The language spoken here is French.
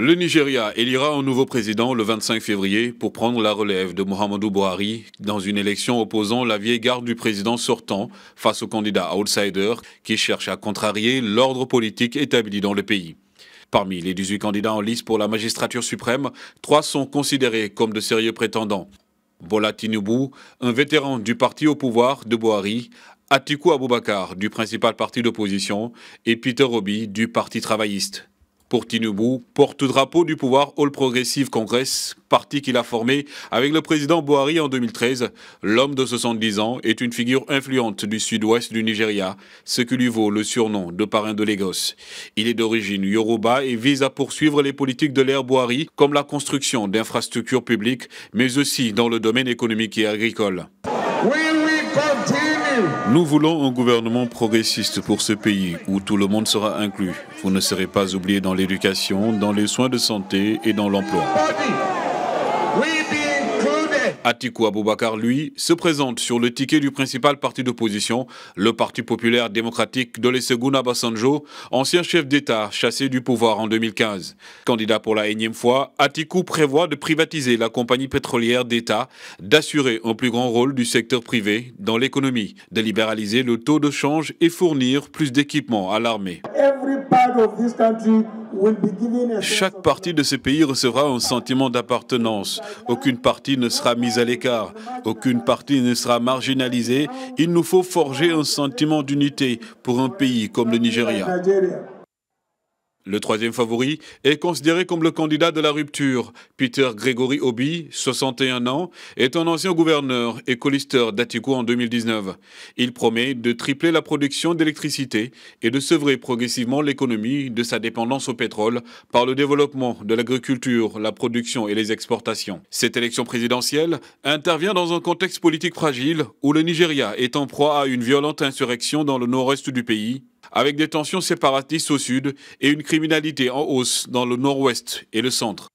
Le Nigeria élira un nouveau président le 25 février pour prendre la relève de Mohamedou Buhari dans une élection opposant la vieille garde du président sortant face au candidat outsider qui cherche à contrarier l'ordre politique établi dans le pays. Parmi les 18 candidats en lice pour la magistrature suprême, trois sont considérés comme de sérieux prétendants. Bola Tinubu, un vétéran du parti au pouvoir de Buhari, Atiku Abubakar du principal parti d'opposition et Peter Obi du parti travailliste. Pour Tinubu, porte-drapeau du pouvoir All Progressive Congress, parti qu'il a formé avec le président Buhari en 2013, l'homme de 70 ans est une figure influente du sud-ouest du Nigeria, ce qui lui vaut le surnom de parrain de Lagos. Il est d'origine yoruba et vise à poursuivre les politiques de l'ère Buhari, comme la construction d'infrastructures publiques, mais aussi dans le domaine économique et agricole. Nous voulons un gouvernement progressiste pour ce pays où tout le monde sera inclus. Vous ne serez pas oubliés dans l'éducation, dans les soins de santé et dans l'emploi. Atiku Abubakar lui, se présente sur le ticket du principal parti d'opposition, le Parti populaire démocratique de Leseguna ancien chef d'État chassé du pouvoir en 2015. Candidat pour la énième fois, Atiku prévoit de privatiser la compagnie pétrolière d'État, d'assurer un plus grand rôle du secteur privé dans l'économie, de libéraliser le taux de change et fournir plus d'équipements à l'armée. Chaque partie de ce pays recevra un sentiment d'appartenance. Aucune partie ne sera mise à l'écart. Aucune partie ne sera marginalisée. Il nous faut forger un sentiment d'unité pour un pays comme le Nigeria. Le troisième favori est considéré comme le candidat de la rupture. Peter Gregory Obi, 61 ans, est un ancien gouverneur et colisteur d'Atiku en 2019. Il promet de tripler la production d'électricité et de sevrer progressivement l'économie de sa dépendance au pétrole par le développement de l'agriculture, la production et les exportations. Cette élection présidentielle intervient dans un contexte politique fragile où le Nigeria est en proie à une violente insurrection dans le nord-est du pays avec des tensions séparatistes au sud et une criminalité en hausse dans le nord-ouest et le centre.